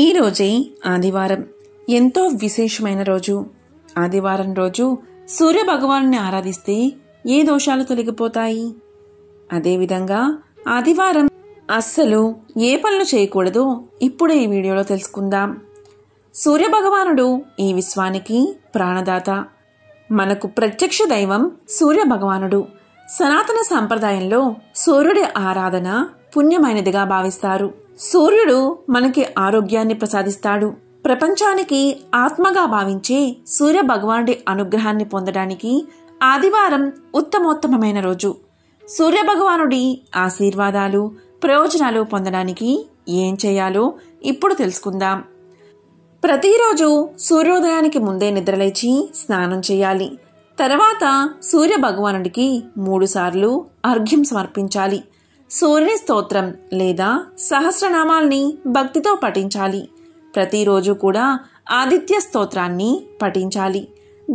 ఈరోజే ఆదివారం ఎంతో విశేషమైన రోజు ఆదివారం రోజు సూర్య భగవాను ఆరాధిస్తే ఏ దోషాలు తొలగిపోతాయి అదేవిధంగా ఆదివారం అస్సలు ఏ పనులు చేయకూడదో ఇప్పుడు ఈ వీడియోలో తెలుసుకుందాం సూర్య భగవానుడు ఈ విశ్వానికి ప్రాణదాత మనకు ప్రత్యక్ష దైవం సూర్య భగవానుడు సనాతన సంప్రదాయంలో సూర్యుడి ఆరాధన పుణ్యమైనదిగా భావిస్తారు సూర్యుడు మనకి ఆరోగ్యాన్ని ప్రసాదిస్తాడు ప్రపంచానికి ఆత్మగా భావించే సూర్య భగవానుడి అనుగ్రహాన్ని పొందడానికి ఆదివారం ఉత్తమోత్తమమైన రోజు సూర్య భగవానుడి ఆశీర్వాదాలు ప్రయోజనాలు పొందడానికి ఏం చేయాలో ఇప్పుడు తెలుసుకుందాం ప్రతిరోజు సూర్యోదయానికి ముందే నిద్రలేచి స్నానం చేయాలి తర్వాత సూర్య భగవానుడికి మూడుసార్లు అర్ఘ్యం సమర్పించాలి సూర్య స్తోత్రం లేదా సహస్రనామాల్ని భక్తితో పఠించాలి ప్రతిరోజు కూడా ఆదిత్య స్తోత్రాన్ని పఠించాలి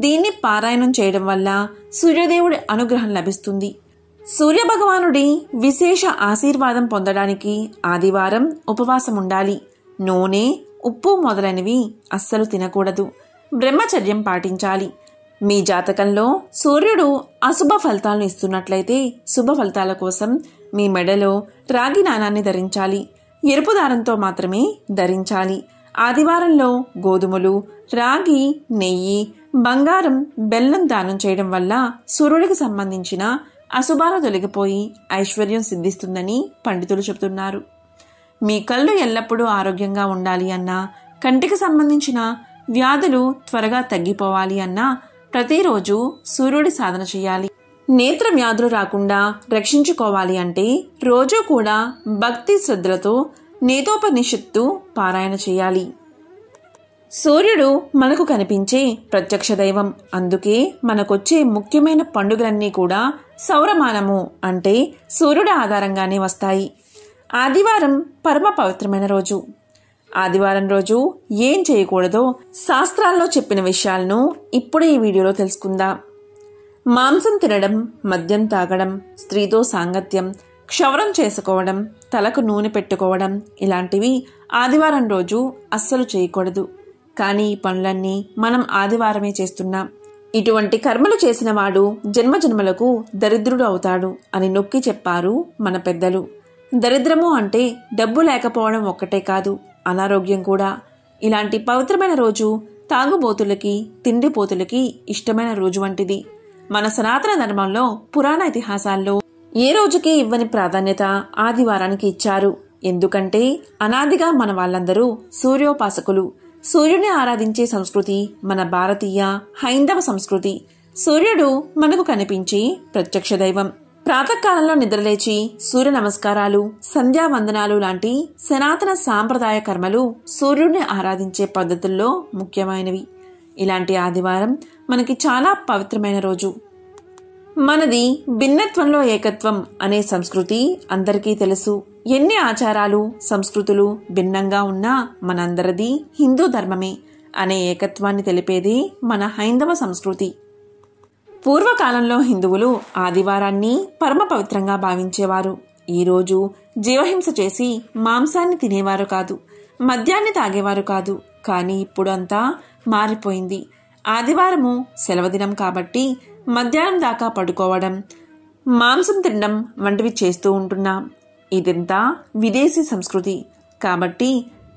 దీన్ని పారాయణం చేయడం వల్ల సూర్యదేవుడి అనుగ్రహం లభిస్తుంది సూర్యభగవానుడి విశేష ఆశీర్వాదం పొందడానికి ఆదివారం ఉపవాసం ఉండాలి నూనె ఉప్పు మొదలైనవి అస్సలు తినకూడదు బ్రహ్మచర్యం పాటించాలి మీ జాతకంలో సూర్యుడు అశుభ ఫలితాలను ఇస్తున్నట్లయితే శుభ ఫలితాల కోసం మీ మెడలో రాగి నాణాన్ని ధరించాలి ఎరుపు దారంతో మాత్రమే ధరించాలి ఆదివారంలో గోధుమలు రాగి నెయ్యి బంగారం బెల్లం దానం చేయడం వల్ల సూర్యుడికి సంబంధించిన అశుభాలు తొలగిపోయి ఐశ్వర్యం సిద్ధిస్తుందని పండితులు చెబుతున్నారు మీ కళ్ళు ఎల్లప్పుడూ ఆరోగ్యంగా ఉండాలి అన్నా కంటికి సంబంధించిన వ్యాధులు త్వరగా తగ్గిపోవాలి అన్నా ప్రతిరోజు సూర్యుడి సాధన చేయాలి నేత్ర వ్యాధులు రాకుండా రక్షించుకోవాలి అంటే రోజు కూడా భక్తి శ్రద్ధలతో నేతోపనిషత్తు పారాయణ చేయాలి సూర్యుడు మనకు కనిపించే ప్రత్యక్ష దైవం అందుకే మనకొచ్చే ముఖ్యమైన పండుగలన్నీ కూడా సౌరమానము అంటే సూర్యుడు ఆధారంగానే వస్తాయి ఆదివారం పరమ పవిత్రమైన రోజు ఆదివారం రోజు ఏం చేయకూడదో శాస్త్రాల్లో చెప్పిన విషయాలను ఇప్పుడే ఈ వీడియోలో తెలుసుకుందాం మాంసం తినడం మద్యం తాగడం స్త్రీతో సాంగత్యం క్షవరం చేసుకోవడం తలకు నూనె పెట్టుకోవడం ఇలాంటివి ఆదివారం రోజు అస్సలు చేయకూడదు కానీ ఈ పనులన్నీ మనం ఆదివారమే చేస్తున్నాం ఇటువంటి కర్మలు చేసిన వాడు జన్మజన్మలకు దరిద్రుడు అవుతాడు అని నొక్కి చెప్పారు మన పెద్దలు దరిద్రము అంటే డబ్బు లేకపోవడం ఒక్కటే కాదు అనారోగ్యం కూడా ఇలాంటి పవిత్రమైన రోజు తాగుబోతులకి తిండిపోతులకి ఇష్టమైన రోజు వంటిది మన సనాతన ధర్మంలో పురాణ ఇతిహాసాల్లో ఏ రోజుకి ఇవ్వని ప్రాధాన్యత ఆదివారానికి ఇచ్చారు ఎందుకంటే అనాదిగా మన వాళ్ళందరూ సూర్యోపాసకులు సూర్యుని ఆరాధించే సంస్కృతి మన భారతీయ హైందవ సంస్కృతి సూర్యుడు మనకు కనిపించి ప్రత్యక్ష దైవం ప్రాతకాలంలో నిద్రలేచి సూర్య నమస్కారాలు సంధ్యావందనాలు లాంటి సనాతన సాంప్రదాయ కర్మలు సూర్యుడిని ఆరాధించే పద్ధతుల్లో ముఖ్యమైనవి ఇలాంటి ఆదివారం మనకి చాలా పవిత్రమైన రోజు మనది భిన్నత్వంలో ఏకత్వం అనే సంస్కృతి అందరికీ తెలుసు ఎన్ని ఆచారాలు సంస్కృతులు భిన్నంగా ఉన్నా మనందరిది హిందూ ధర్మమే అనే ఏకత్వాన్ని తెలిపేది మన హైందవ సంస్కృతి పూర్వకాలంలో హిందువులు ఆదివారాన్ని పరమ పవిత్రంగా భావించేవారు ఈరోజు జీవహింస చేసి మాంసాన్ని తినేవారు కాదు మద్యాన్ని తాగేవారు కాదు కానీ ఇప్పుడంతా మారిపోయింది ఆదివారము సెలవుదినం కాబట్టి మధ్యాహ్నం దాకా పడుకోవడం మాంసం తినడం వంటివి చేస్తూ ఉంటున్నాం ఇదంతా విదేశీ సంస్కృతి కాబట్టి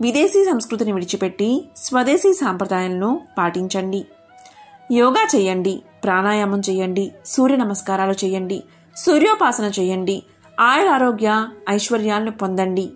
విదేశీ సంస్కృతిని విడిచిపెట్టి స్వదేశీ సాంప్రదాయాలను పాటించండి యోగా చేయండి ప్రాణాయామం చేయండి సూర్య నమస్కారాలు చేయండి సూర్యోపాసన చేయండి ఆయురారోగ్య ఐశ్వర్యాలను పొందండి